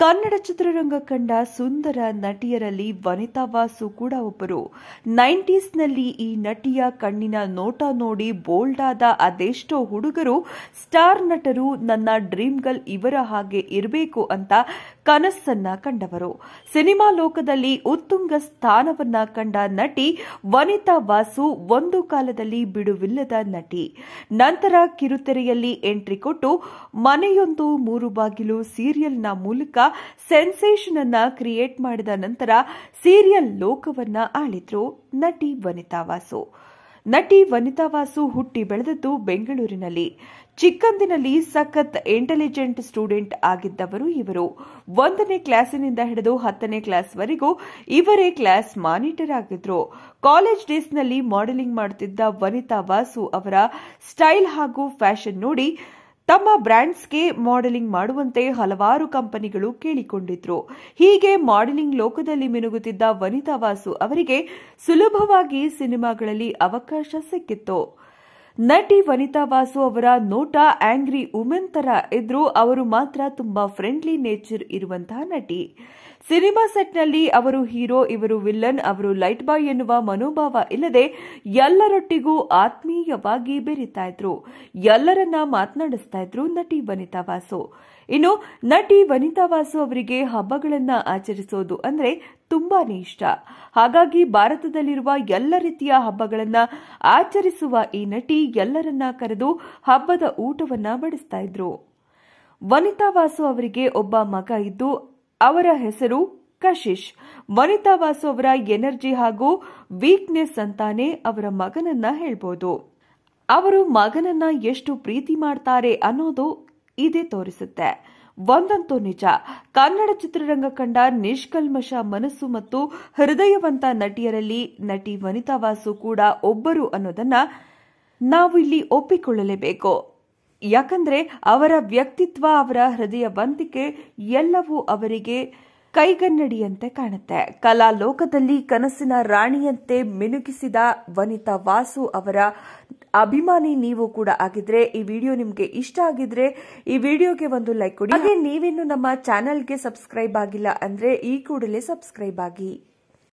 ಕನ್ನಡ ಚಿತ್ರರಂಗ ಕಂಡ ಸುಂದರ ನಟಿಯರಲ್ಲಿ ವನಿತಾ ವಾಸು ಕೂಡ ಒಬ್ಬರು ನೈಂಟೀಸ್ನಲ್ಲಿ ಈ ನಟಿಯ ಕಣ್ಣಿನ ನೋಟ ನೋಡಿ ಬೋಲ್ಡ್ ಆದ ಅದೆಷ್ಟೋ ಹುಡುಗರು ಸ್ಟಾರ್ ನಟರು ನನ್ನ ಡ್ರೀಮ್ ಗರ್ಲ್ ಇವರ ಹಾಗೆ ಇರಬೇಕು ಅಂತ ಕನಸನ್ನ ಕಂಡವರು ಸಿನಿಮಾ ಲೋಕದಲ್ಲಿ ಉತ್ತುಂಗ ಸ್ಥಾನವನ್ನ ಕಂಡ ನಟಿ ವನಿತಾ ವಾಸು ಒಂದು ಕಾಲದಲ್ಲಿ ಬಿಡುವಿಲ್ಲದ ನಟಿ ನಂತರ ಕಿರುತೆರೆಯಲ್ಲಿ ಎಂಟ್ರಿ ಕೊಟ್ಟು ಮನೆಯೊಂದು ಮೂರು ಬಾಗಿಲು ಸೀರಿಯಲ್ನ ಮೂಲಕ ಸೆನ್ಸೇಷನ್ ಅನ್ನ ಕ್ರಿಯೇಟ್ ಮಾಡಿದ ನಂತರ ಸೀರಿಯಲ್ ಲೋಕವನ್ನ ಆಳಿದ್ರು ನಟಿ ವನಿತಾ ವಾಸು ನಟಿ ವನಿತಾ ವಾಸು ಹುಟ್ಟಿ ಬೆಳೆದದ್ದು ಬೆಂಗಳೂರಿನಲ್ಲಿ ಚಿಕ್ಕಂದಿನಲ್ಲಿ ಸಖತ್ ಇಂಟೆಲಿಜೆಂಟ್ ಸ್ಟೂಡೆಂಟ್ ಆಗಿದ್ದವರು ಇವರು ಒಂದನೇ ಕ್ಲಾಸಿನಿಂದ ಹಿಡಿದು ಹತ್ತನೇ ಕ್ಲಾಸ್ವರೆಗೂ ಇವರೇ ಕ್ಲಾಸ್ ಮಾನಿಟರ್ ಆಗಿದ್ರು ಕಾಲೇಜ್ ಡೇಸ್ನಲ್ಲಿ ಮಾಡೆಲಿಂಗ್ ಮಾಡುತ್ತಿದ್ದ ವನಿತಾ ವಾಸು ಅವರ ಸ್ಟೈಲ್ ಹಾಗೂ ಫ್ಯಾಷನ್ ನೋಡಿ ತಮ್ಮ ಬ್ರ್ಯಾಂಡ್ಸ್ಗೆ ಮಾಡೆಲಿಂಗ್ ಮಾಡುವಂತೆ ಹಲವಾರು ಕಂಪನಿಗಳು ಕೇಳಿಕೊಂಡಿದ್ರು ಹೀಗೆ ಮಾಡೆಲಿಂಗ್ ಲೋಕದಲ್ಲಿ ಮಿನುಗುತ್ತಿದ್ದ ವನಿತಾ ವಾಸು ಅವರಿಗೆ ಸುಲಭವಾಗಿ ಸಿನಿಮಾಗಳಲ್ಲಿ ಅವಕಾಶ ಸಿಕ್ಕಿತ್ತು ನಟಿ ವನಿತಾ ವಾಸು ಅವರ ನೋಟ ಆಂಗ್ರಿ ಉಮೆನ್ ತರ ಇದ್ರೂ ಅವರು ಮಾತ್ರ ತುಂಬಾ ಫ್ರೆಂಡ್ಲಿ ನೇಚರ್ ಇರುವಂತಹ ನಟಿ ಸಿನಿಮಾ ಸೆಟ್ನಲ್ಲಿ ಅವರು ಹೀರೋ ಇವರು ವಿಲ್ಲನ್ ಅವರು ಲೈಟ್ ಬಾಯ್ ಎನ್ನುವ ಮನೋಭಾವ ಇಲ್ಲದೆ ಎಲ್ಲರೊಟ್ಟಿಗೂ ಆತ್ಮೀಯವಾಗಿ ಬೆರೀತಾ ಇದ್ರು ಎಲ್ಲರನ್ನ ಮಾತನಾಡಿಸ್ತಾ ಇದ್ರು ನಟಿ ವನಿತಾ ವಾಸು ಇನ್ನು ನಟಿ ವನಿತಾ ವಾಸು ಅವರಿಗೆ ಹಬ್ಬಗಳನ್ನ ಆಚರಿಸೋದು ಅಂದ್ರೆ ತುಂಬಾನೇ ಇಷ್ಟ ಹಾಗಾಗಿ ಭಾರತದಲ್ಲಿರುವ ಎಲ್ಲ ರೀತಿಯ ಹಬ್ಬಗಳನ್ನ ಆಚರಿಸುವ ಈ ನಟಿ ಎಲ್ಲರನ್ನ ಕರೆದು ಹಬ್ಬದ ಊಟವನ್ನ ಬಡಿಸ್ತಾ ಇದ್ರು ವನಿತಾ ವಾಸು ಅವರಿಗೆ ಒಬ್ಬ ಮಗ ಇದ್ದು ಅವರ ಹೆಸರು ಕಶಿಶ್ ವನಿತಾ ವಾಸು ಅವರ ಎನರ್ಜಿ ಹಾಗೂ ವೀಕ್ನೆಸ್ ಅಂತಾನೆ ಅವರ ಮಗನನ್ನ ಹೇಳ್ಬೋದು ಅವರು ಮಗನನ್ನ ಎಷ್ಟು ಪ್ರೀತಿ ಮಾಡ್ತಾರೆ ಅನ್ನೋದು ಇದೇ ತೋರಿಸುತ್ತೆ ಒಂದಂತೂ ನಿಜ ಕನ್ನಡ ಚಿತ್ರರಂಗ ಕಂಡ ನಿಷ್ಕಲ್ಮಶ ಮನಸ್ಸು ಮತ್ತು ಹೃದಯವಂತ ನಟಿಯರಲ್ಲಿ ನಟಿ ವನಿತಾ ವಾಸು ಕೂಡ ಒಬ್ಬರು ಅನ್ನೋದನ್ನ ನಾವು ಇಲ್ಲಿ ಒಪ್ಪಿಕೊಳ್ಳಲೇಬೇಕು ಯಾಕಂದ್ರೆ ಅವರ ವ್ಯಕ್ತಿತ್ವ ಅವರ ಹೃದಯವಂತಿಕೆ ಎಲ್ಲವೂ ಅವರಿಗೆ ಕೈಗನ್ನಡಿಯಂತೆ ಕಾಣುತ್ತೆ ಕಲಾ ಲೋಕದಲ್ಲಿ ಕನಸಿನ ರಾಣಿಯಂತೆ ಮಿನುಗಿಸಿದ ವನಿತಾ ವಾಸು ಅವರ ಅಭಿಮಾನಿ ನೀವು ಕೂಡ ಆಗಿದ್ರೆ ಈ ವಿಡಿಯೋ ನಿಮಗೆ ಇಷ್ಟ ಆಗಿದ್ರೆ ಈ ವಿಡಿಯೋಗೆ ಒಂದು ಲೈಕ್ ಕೊಡಿ ಹಾಗೆ ನೀವಿನ್ನು ನಮ್ಮ ಚಾನೆಲ್ಗೆ ಸಬ್ಸ್ಕ್ರೈಬ್ ಆಗಿಲ್ಲ ಅಂದ್ರೆ ಈ ಕೂಡಲೇ ಸಬ್ಸ್ಕ್ರೈಬ್ ಆಗಿ